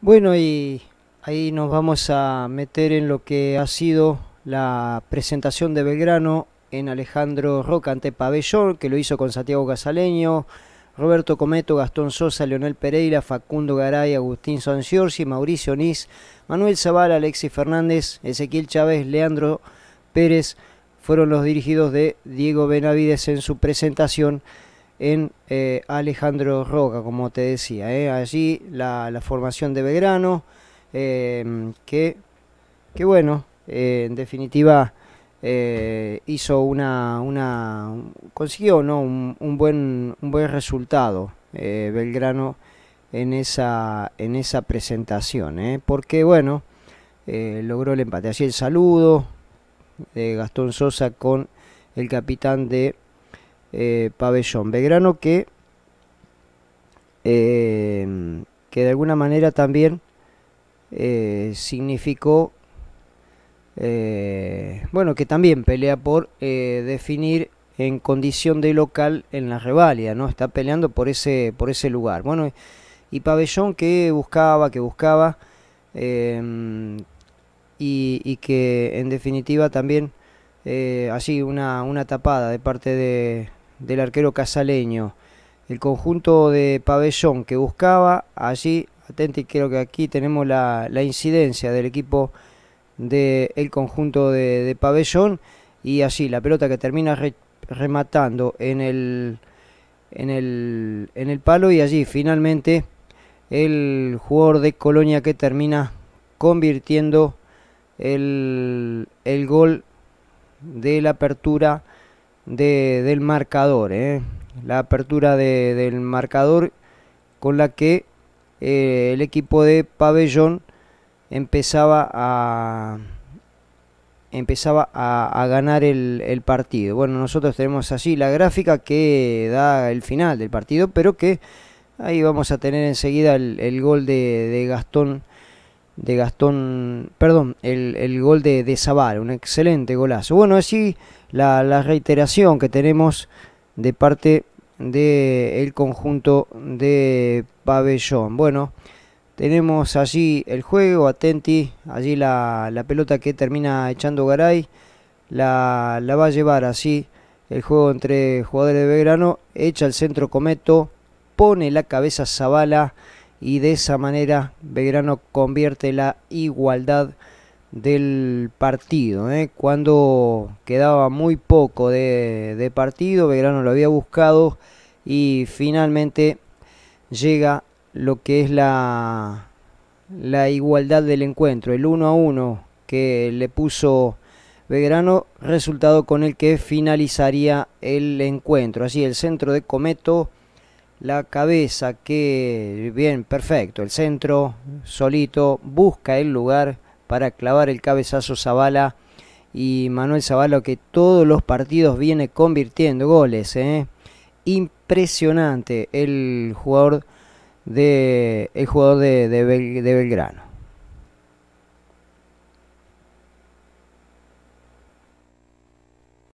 Bueno, y ahí nos vamos a meter en lo que ha sido la presentación de Belgrano en Alejandro Roca ante Pabellón, que lo hizo con Santiago Casaleño, Roberto Cometo, Gastón Sosa, Leonel Pereira, Facundo Garay, Agustín Sanciorsi, Mauricio Nis, Manuel Zavala, Alexis Fernández, Ezequiel Chávez, Leandro Pérez, fueron los dirigidos de Diego Benavides en su presentación en eh, Alejandro Roca, como te decía. Eh. Allí la, formación de Belgrano, em, que, que, bueno, eh, en definitiva hizo una, una consiguió ¿no? un, buen, un buen resultado Belgrano en esa, en esa presentación, porque bueno, logró el empate. Así el saludo de Gastón Sosa con el capitán de eh, pabellón. Begrano que, eh, que de alguna manera también eh, significó, bueno, que también pelea por definir en condición de local en la revalia, ¿no? Está peleando por ese, por ese lugar. Bueno, y pabellón que buscaba, que buscaba, y, que en definitiva también... Así una, tapada de parte de, del arquero casaleño. El conjunto de pabellón que buscaba allí, y creo que aquí tenemos la, incidencia del equipo del el conjunto de, pabellón y así la pelota que termina rematando en el, en, el, en el palo y allí finalmente el jugador de Colonia que termina convirtiendo el, el gol de la apertura de, del marcador. ¿eh? La apertura de, del marcador con la que eh, el equipo de Pabellón empezaba a empezaba a, ganar el, partido. Bueno, nosotros tenemos así la gráfica que da el final del partido, pero que ahí vamos a tener enseguida el, el gol de Gastón de Gastón, perdón, el, gol de, de un excelente golazo. Bueno, así la, reiteración que tenemos de parte del conjunto de pabellón. Bueno, tenemos allí el juego, atenti, allí la, pelota que termina echando Garay, la, va a llevar así el juego entre jugadores de Belgrano, echa el centro Cometo, pone la cabeza Zabala y de esa manera Belgrano convierte la igualdad del partido. ¿eh? Cuando quedaba muy poco de, partido, Belgrano lo había buscado y finalmente llega lo que es la, la igualdad del encuentro, el 1 a 1 que le puso Belgrano, resultado con el que finalizaría el encuentro. Así el centro de Cometo la cabeza que, bien, perfecto, el centro solito busca el lugar para clavar el cabezazo Zavala y Manuel Zavala que todos los partidos viene convirtiendo goles. ¿eh? Impresionante el jugador de, el jugador de, de Belgrano.